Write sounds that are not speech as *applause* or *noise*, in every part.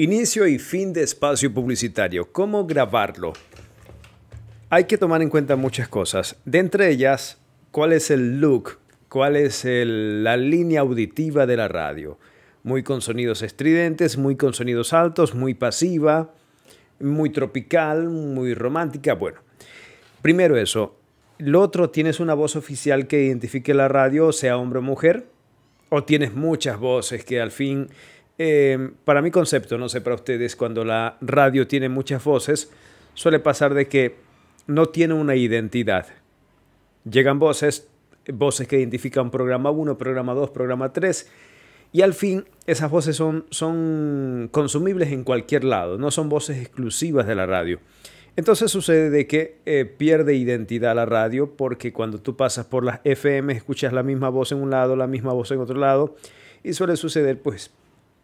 Inicio y fin de espacio publicitario. ¿Cómo grabarlo? Hay que tomar en cuenta muchas cosas. De entre ellas, cuál es el look, cuál es la línea auditiva de la radio. Muy con sonidos estridentes, muy con sonidos altos, muy pasiva, muy tropical, muy romántica. Bueno, primero eso. Lo otro, ¿tienes una voz oficial que identifique la radio, sea hombre o mujer? ¿O tienes muchas voces que al fin Em, para mi concepto, no sé para ustedes, cuando la radio tiene muchas voces, suele pasar de que no tiene una identidad. Llegan voces, voces que identifican programa 1, programa 2, programa 3, y al fin esas voces son, son consumibles en cualquier lado, no son voces exclusivas de la radio. Entonces sucede de que eh, pierde identidad la radio porque cuando tú pasas por las FM escuchas la misma voz en un lado, la misma voz en otro lado y suele suceder pues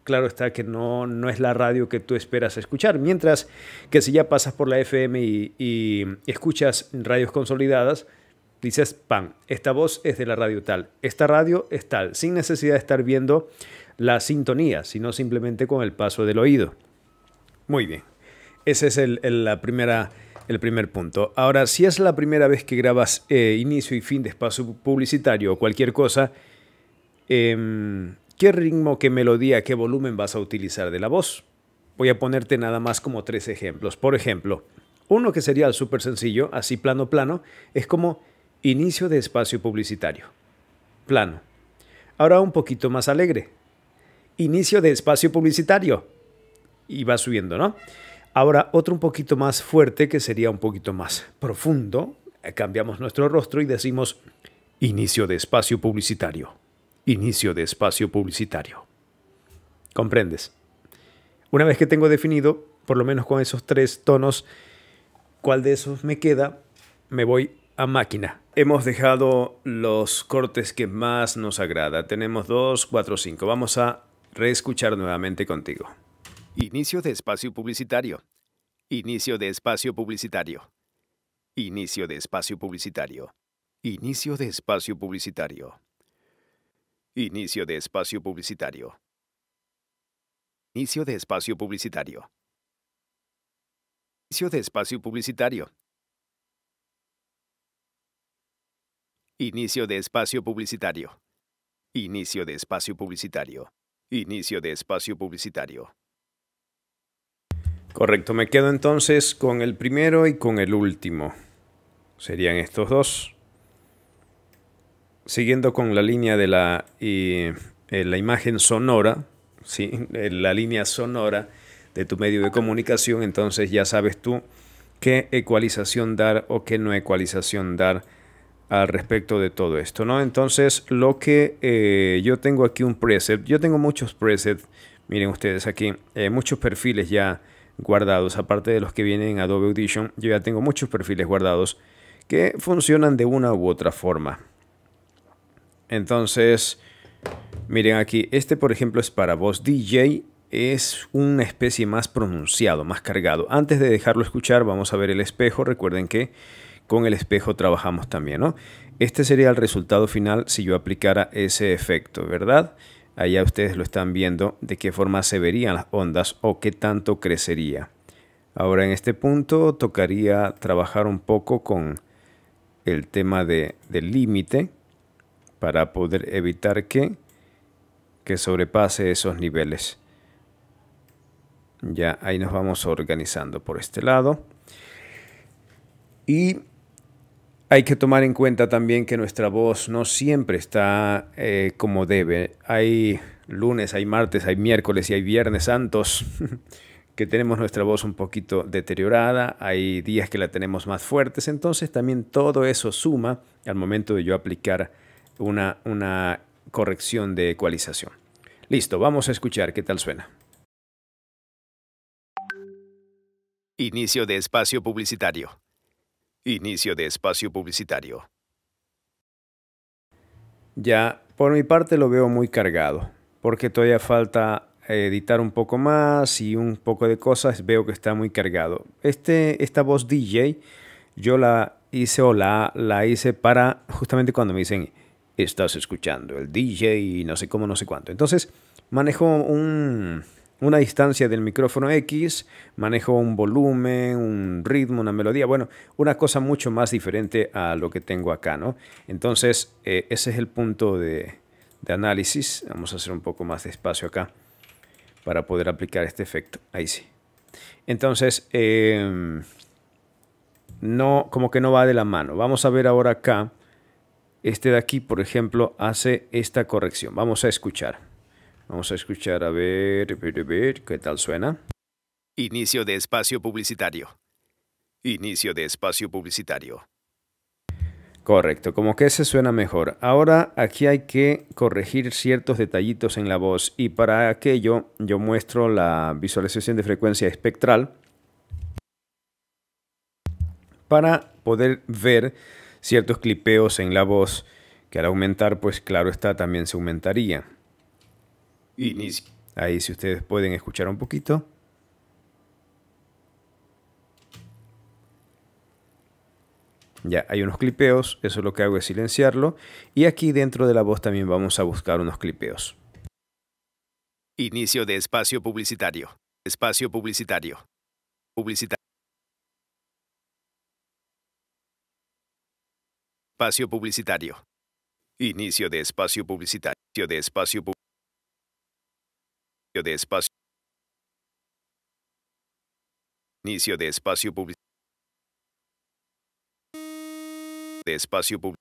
claro está que no, no es la radio que tú esperas escuchar. Mientras que si ya pasas por la FM y, escuchas radios consolidadas, dices, ¡pam!, esta voz es de la radio tal, esta radio es tal, sin necesidad de estar viendo la sintonía, sino simplemente con el paso del oído. Muy bien, ese es el, la primera el primer punto. Ahora, si es la primera vez que grabas eh, inicio y fin de espacio publicitario o cualquier cosa, em, qué ritmo, qué melodía, qué volumen vas a utilizar de la voz. Voy a ponerte nada más como tres ejemplos. Por ejemplo, uno que sería súper sencillo, así plano plano, es como inicio de espacio publicitario. Plano. Ahora un poquito más alegre. Inicio de espacio publicitario. Y va subiendo, ¿no? Ahora otro un poquito más fuerte que sería un poquito más profundo. Eh, cambiamos nuestro rostro y decimos inicio de espacio publicitario. Inicio de espacio publicitario. ¿Comprendes? Una vez que tengo definido, por lo menos con esos tres tonos, cuál de esos me queda, me voy a máquina. Hemos dejado los cortes que más nos agrada. Tenemos dos, cuatro, cinco. Vamos a reescuchar nuevamente contigo. Inicio de espacio publicitario. Inicio de espacio publicitario. Inicio de espacio publicitario. Inicio de espacio publicitario. Inicio de espacio publicitario. Inicio de espacio publicitario. Inicio de espacio publicitario. Inicio de espacio publicitario. Inicio de espacio publicitario. Inicio de espacio publicitario. Correcto, me quedo entonces con el primero y con el último. Serían estos dos siguiendo con la línea de la, eh, la imagen sonora, ¿sí? Eh, la línea sonora de tu medio de comunicación, entonces ya sabes tú qué ecualización dar o qué no ecualización dar al respecto de todo esto, Entonces, lo que eh, yo tengo aquí un preset, yo tengo muchos presets, miren ustedes aquí, muchos perfiles ya guardados, aparte de los que vienen en Adobe Audition, yo ya tengo muchos perfiles guardados que funcionan de una u otra forma. Entonces, miren aquí, este por ejemplo es para voz DJ, es una especie más pronunciado, más cargado. Antes de dejarlo escuchar, vamos a ver el espejo. Recuerden que con el espejo trabajamos también, ¿no? Este sería el resultado final si yo aplicara ese efecto, ¿verdad? Allá ustedes lo están viendo de qué forma se verían las ondas o qué tanto crecería. Ahora en este punto tocaría trabajar un poco con el tema del límite para poder evitar que, que sobrepase esos niveles. Ya ahí nos vamos organizando por este lado. Y hay que tomar en cuenta también que nuestra voz no siempre está eh, como debe. Hay lunes, hay martes, hay miércoles y hay viernes santos *laughs* que tenemos nuestra voz un poquito deteriorada, hay días que la tenemos más fuertes, entonces también todo eso suma al momento de yo aplicar una, corrección de ecualización. Listo, vamos a escuchar qué tal suena. Inicio de espacio publicitario. Inicio de espacio publicitario. Ya, por mi parte lo veo muy cargado, porque todavía falta editar un poco más y un poco de cosas, veo que está muy cargado. Este, esta voz DJ yo la hice o la, la hice para justamente cuando me dicen estás escuchando, el DJ y no sé cómo, no sé cuánto. Entonces, manejo un, una distancia del micrófono X, manejo un volumen, un ritmo, una melodía, bueno, una cosa mucho más diferente a lo que tengo acá, ¿no? Entonces, eh, ese es el punto de, análisis. Vamos a hacer un poco más de espacio acá para poder aplicar este efecto. Ahí sí. Entonces, em, no, como que no va de la mano. Vamos a ver ahora acá este de aquí, por ejemplo, hace esta corrección. Vamos a escuchar. Vamos a escuchar a ver, qué tal suena. Inicio de espacio publicitario. Inicio de espacio publicitario. Correcto, como que se suena mejor. Ahora aquí hay que corregir ciertos detallitos en la voz y para aquello yo muestro la visualización de frecuencia espectral para poder ver ciertos clipeos en la voz que al aumentar, pues claro está, también se aumentaría. Inicio. Ahí si ustedes pueden escuchar un poquito. Ya hay unos clipeos, eso lo que hago es silenciarlo. Y aquí dentro de la voz también vamos a buscar unos clipeos. Inicio de espacio publicitario. Espacio publicitario. Publicitario. Espacio publicitario. Inicio de espacio publicitario de espacio publicitario de espacio. Inicio de espacio publicitario de espacio publicitario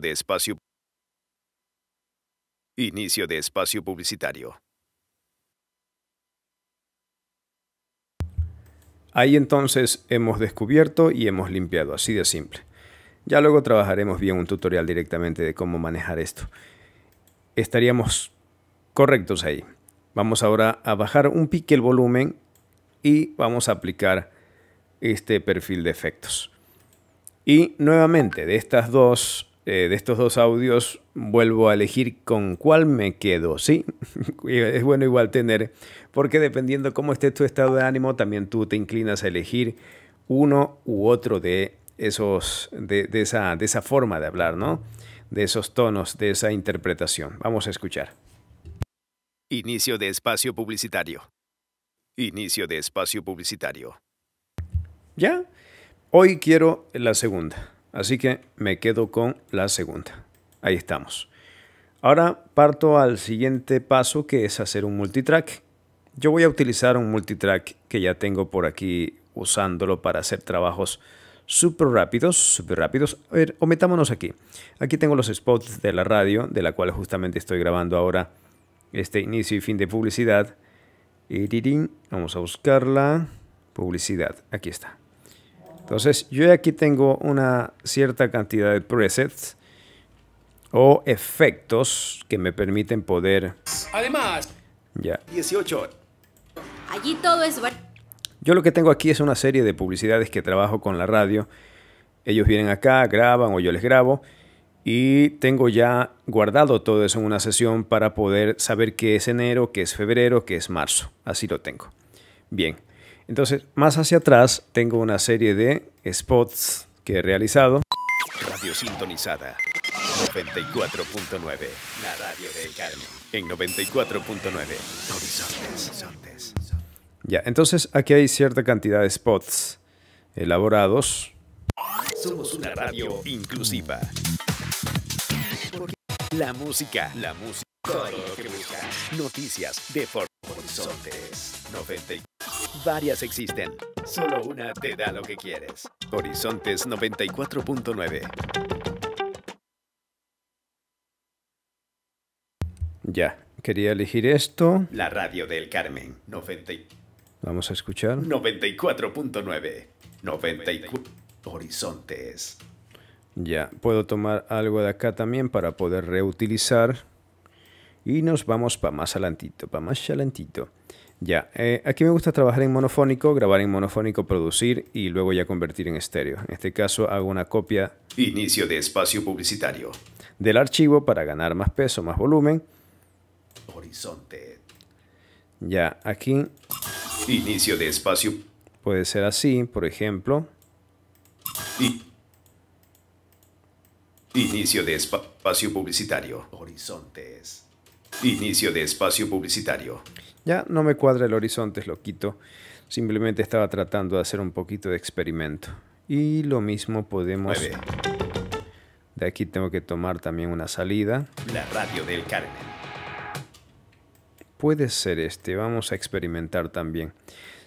de espacio. Inicio de espacio publicitario. Ahí entonces hemos descubierto y hemos limpiado, así de simple. Ya luego trabajaremos bien un tutorial directamente de cómo manejar esto. Estaríamos correctos ahí. Vamos ahora a bajar un pique el volumen y vamos a aplicar este perfil de efectos. Y nuevamente de, estas dos, eh, de estos dos audios vuelvo a elegir con cuál me quedo, ¿sí? *laughs* es bueno igual tener, porque dependiendo cómo esté tu estado de ánimo, también tú te inclinas a elegir uno u otro de esos, de, de, esa, forma de hablar, ¿no? De esos tonos, de esa interpretación. Vamos a escuchar. Inicio de espacio publicitario. Inicio de espacio publicitario. Ya. Hoy quiero la segunda. Así que me quedo con la segunda. Ahí estamos. Ahora parto al siguiente paso que es hacer un multitrack. Yo voy a utilizar un multitrack que ya tengo por aquí usándolo para hacer trabajos súper rápidos, súper rápidos. A ver, o metámonos aquí. Aquí tengo los spots de la radio, de la cual justamente estoy grabando ahora este inicio y fin de publicidad. Vamos a buscarla. Publicidad, aquí está. Entonces, yo aquí tengo una cierta cantidad de presets o efectos que me permiten poder... Además, ya. 18. Allí todo es... Yo lo que tengo aquí es una serie de publicidades que trabajo con la radio. Ellos vienen acá, graban o yo les grabo y tengo ya guardado todo eso en una sesión para poder saber qué es enero, qué es febrero, qué es marzo. Así lo tengo. Bien, entonces más hacia atrás tengo una serie de spots que he realizado. Radio Sintonizada 94.9 La radio en 94.9 Horizontes. Ya, entonces aquí hay cierta cantidad de spots elaborados. Somos una radio inclusiva. la música, la música, todo lo que buscas. Noticias de Horizontes. 90. Varias existen. Solo una te da lo que quieres. Horizontes 94.9. Ya, quería elegir esto. La radio del Carmen, 94. Vamos a escuchar. 94.9. 94. Horizontes. Ya, puedo tomar algo de acá también para poder reutilizar. Y nos vamos para más alantito, para más alantito. Ya, eh, aquí me gusta trabajar en monofónico, grabar en monofónico, producir y luego ya convertir en estéreo. En este caso hago una copia. Inicio de espacio publicitario. Del archivo para ganar más peso, más volumen. Horizonte. Ya, aquí Inicio de espacio. Puede ser así, por ejemplo. Inicio de espacio publicitario. Horizontes. Inicio de espacio publicitario. Ya no me cuadra el horizonte, lo quito. Simplemente estaba tratando de hacer un poquito de experimento. Y lo mismo podemos... De aquí tengo que tomar también una salida. La radio del Carmen puede ser este, vamos a experimentar también.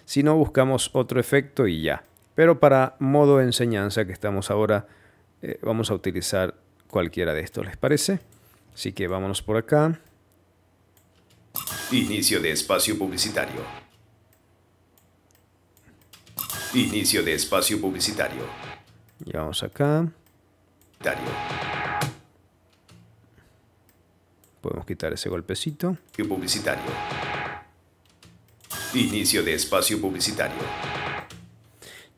Si no, buscamos otro efecto y ya. Pero para modo enseñanza que estamos ahora, eh, vamos a utilizar cualquiera de estos, ¿les parece? Así que vámonos por acá. Inicio de espacio publicitario. Inicio de espacio publicitario. Y vamos acá. Podemos quitar ese golpecito. Publicitario. Inicio de espacio publicitario.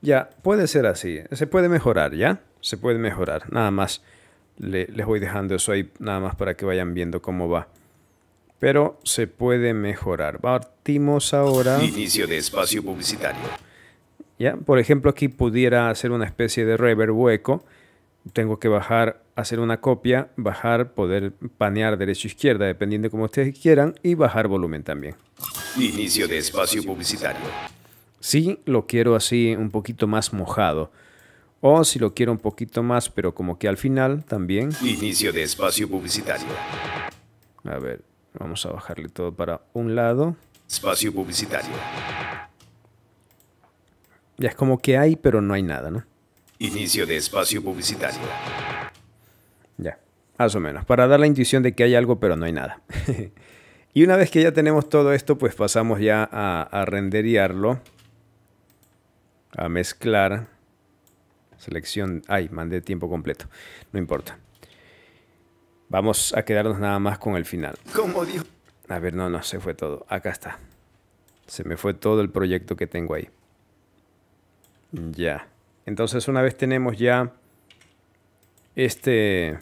Ya, puede ser así. Se puede mejorar, ¿ya? Se puede mejorar. Nada más les voy dejando eso ahí, nada más para que vayan viendo cómo va. Pero se puede mejorar. Partimos ahora. Inicio de espacio publicitario. Ya, por ejemplo, aquí pudiera hacer una especie de reverb hueco tengo que bajar, hacer una copia, bajar, poder panear derecho izquierda, dependiendo de como ustedes quieran, y bajar volumen también. Inicio de espacio publicitario. Si lo quiero así un poquito más mojado. O si lo quiero un poquito más, pero como que al final también. Inicio de espacio publicitario. A ver, vamos a bajarle todo para un lado. Espacio publicitario. Ya es como que hay, pero no hay nada, ¿no? Inicio de espacio publicitario. Ya, más o menos, para dar la intuición de que hay algo pero no hay nada. *laughs* y una vez que ya tenemos todo esto, pues pasamos ya a, renderearlo, a mezclar. Selección, ay, mandé tiempo completo, no importa. Vamos a quedarnos nada más con el final. Como Dios. A ver, no, no, se fue todo. Acá está. Se me fue todo el proyecto que tengo ahí. Ya. Entonces una vez tenemos ya este...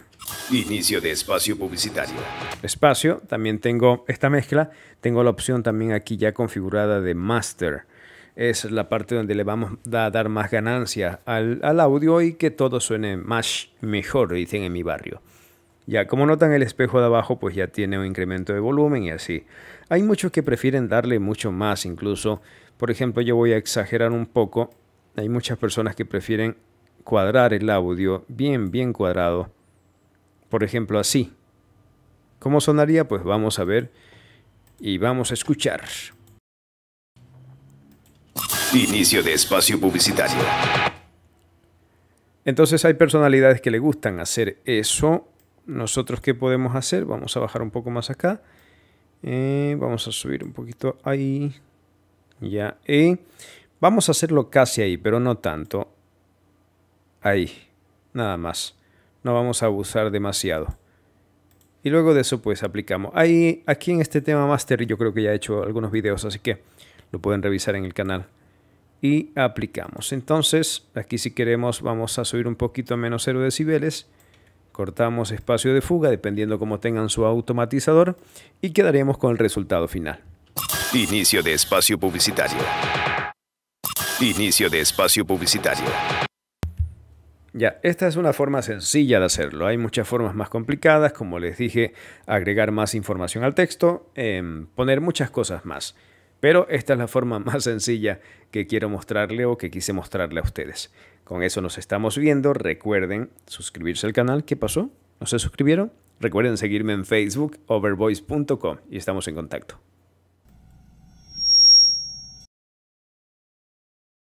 Inicio de espacio publicitario. Espacio, también tengo esta mezcla, tengo la opción también aquí ya configurada de master. Es la parte donde le vamos a dar más ganancia al, audio y que todo suene más mejor, dicen en mi barrio. Ya, como notan el espejo de abajo, pues ya tiene un incremento de volumen y así. Hay muchos que prefieren darle mucho más, incluso, por ejemplo, yo voy a exagerar un poco hay muchas personas que prefieren cuadrar el audio bien, bien cuadrado. Por ejemplo, así. ¿Cómo sonaría? Pues vamos a ver y vamos a escuchar. Inicio de espacio publicitario. Entonces hay personalidades que le gustan hacer eso. Nosotros qué podemos hacer? Vamos a bajar un poco más acá. Eh, vamos a subir un poquito ahí. Ya. Eh. Vamos a hacerlo casi ahí, pero no tanto. Ahí, nada más. No vamos a abusar demasiado. Y luego de eso pues aplicamos. Ahí, aquí en este tema master yo creo que ya he hecho algunos videos, así que lo pueden revisar en el canal. Y aplicamos. Entonces, aquí si queremos vamos a subir un poquito a menos 0 decibeles. Cortamos espacio de fuga dependiendo cómo tengan su automatizador y quedaremos con el resultado final. Inicio de espacio publicitario. Inicio de espacio publicitario. Ya, esta es una forma sencilla de hacerlo. Hay muchas formas más complicadas, como les dije, agregar más información al texto, em, poner muchas cosas más. Pero esta es la forma *laughs* más sencilla que quiero mostrarle o que quise mostrarle a ustedes. Con eso nos estamos viendo. Recuerden suscribirse al canal. ¿Qué pasó? ¿No se suscribieron? Recuerden seguirme en Facebook, overvoice.com y estamos en contacto.